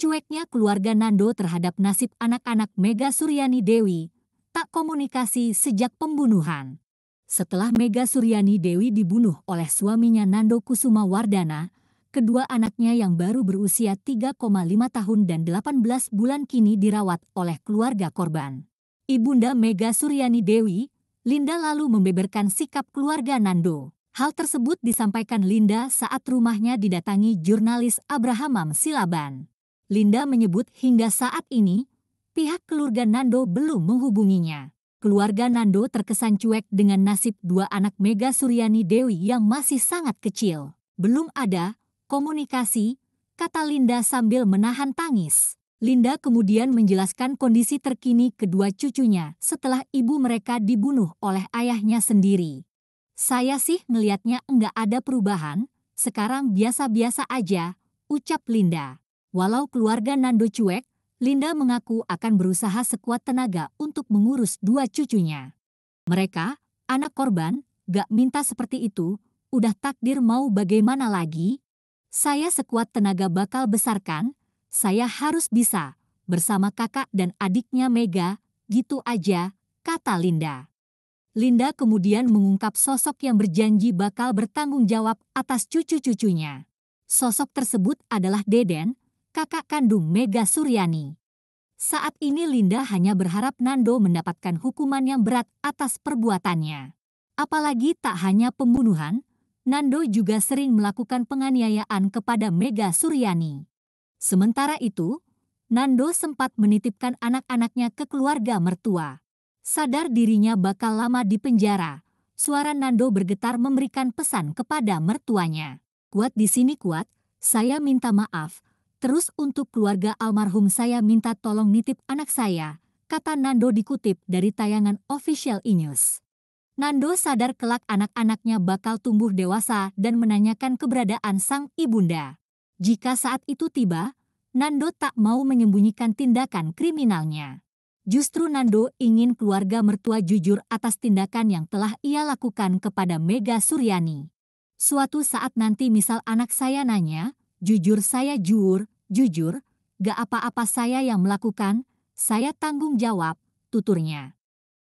cueknya keluarga Nando terhadap nasib anak-anak Mega Suryani Dewi, tak komunikasi sejak pembunuhan. Setelah Mega Suryani Dewi dibunuh oleh suaminya Nando Kusuma Wardana, kedua anaknya yang baru berusia 3,5 tahun dan 18 bulan kini dirawat oleh keluarga korban. Ibunda Mega Suryani Dewi, Linda lalu membeberkan sikap keluarga Nando. Hal tersebut disampaikan Linda saat rumahnya didatangi jurnalis Abraham Silaban. Linda menyebut hingga saat ini, pihak keluarga Nando belum menghubunginya. Keluarga Nando terkesan cuek dengan nasib dua anak Mega Suryani Dewi yang masih sangat kecil. Belum ada komunikasi, kata Linda sambil menahan tangis. Linda kemudian menjelaskan kondisi terkini kedua cucunya setelah ibu mereka dibunuh oleh ayahnya sendiri. Saya sih ngeliatnya enggak ada perubahan, sekarang biasa-biasa aja, ucap Linda. Walau keluarga Nando cuek, Linda mengaku akan berusaha sekuat tenaga untuk mengurus dua cucunya. Mereka, anak korban, gak minta seperti itu, udah takdir mau bagaimana lagi? Saya sekuat tenaga bakal besarkan, saya harus bisa, bersama kakak dan adiknya Mega, gitu aja, kata Linda. Linda kemudian mengungkap sosok yang berjanji bakal bertanggung jawab atas cucu-cucunya. Sosok tersebut adalah Deden, kakak kandung Mega Suryani. Saat ini Linda hanya berharap Nando mendapatkan hukuman yang berat atas perbuatannya. Apalagi tak hanya pembunuhan, Nando juga sering melakukan penganiayaan kepada Mega Suryani. Sementara itu, Nando sempat menitipkan anak-anaknya ke keluarga mertua. Sadar dirinya bakal lama di penjara, suara Nando bergetar memberikan pesan kepada mertuanya. Kuat di sini kuat, saya minta maaf, Terus untuk keluarga almarhum saya minta tolong nitip anak saya, kata Nando dikutip dari tayangan official e-news. Nando sadar kelak anak-anaknya bakal tumbuh dewasa dan menanyakan keberadaan sang ibunda. Jika saat itu tiba, Nando tak mau menyembunyikan tindakan kriminalnya. Justru Nando ingin keluarga mertua jujur atas tindakan yang telah ia lakukan kepada Mega Suryani. Suatu saat nanti misal anak saya nanya, Jujur saya jujur, jujur, gak apa-apa saya yang melakukan, saya tanggung jawab, tuturnya.